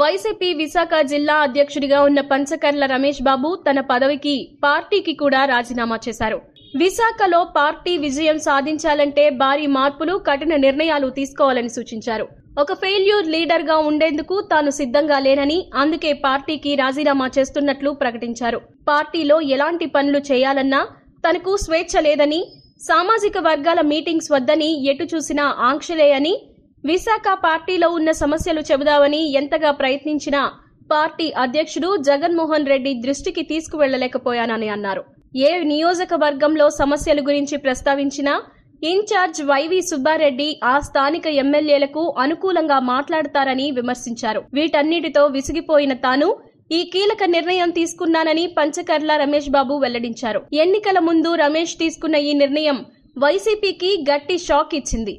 YCP Visakha జిల్లా అధ్యక్షుడిగా ఉన్న పంచకర్ల రమేష్ బాబు తన పదవికి పార్టీకి కూడా రాజీనామా చేశారు విశాఖలో పార్టీ విజయం సాధించాలంటే భారీ మార్పులు కఠిన నిర్ణయాలు తీసుకోవాలని సూచించారు ఒక ఫెయిల్యూర్ లీడర్ గా ఉండేందుకు తాను సిద్ధంగా లేనని అందుకే పార్టీకి రాజీనామా చేస్తున్నట్లు ప్రకటించారు పార్టీలో ఎలాంటి పనులు చేయాలన్నా తనకు స్వేచ్ఛ లేదని సామాజిక వర్గాల మీటింగ్స్ వద్దని ఎటు చూసినా ఆంక్షలే అని విశాఖ పార్టీలో ఉన్న సమస్యలు చెబుదామని ఎంతగా ప్రయత్నించినా పార్టీ అధ్యక్షుడు జగన్మోహన్ రెడ్డి దృష్టికి తీసుకువెళ్లలేకపోయానని అన్నారు ఏ నియోజకవర్గంలో సమస్యల గురించి ప్రస్తావించినా ఇన్ఛార్జ్ వైవీ సుబ్బారెడ్డి ఆ స్థానిక ఎమ్మెల్యేలకు అనుకూలంగా మాట్లాడతారని విమర్శించారు వీటన్నిటితో విసిగిపోయిన తాను ఈ కీలక నిర్ణయం తీసుకున్నానని పంచకర్ల రమేష్ బాబు వెల్లడించారు ఎన్నికల ముందు రమేష్ తీసుకున్న ఈ నిర్ణయం వైసీపీకి గట్టి షాక్ ఇచ్చింది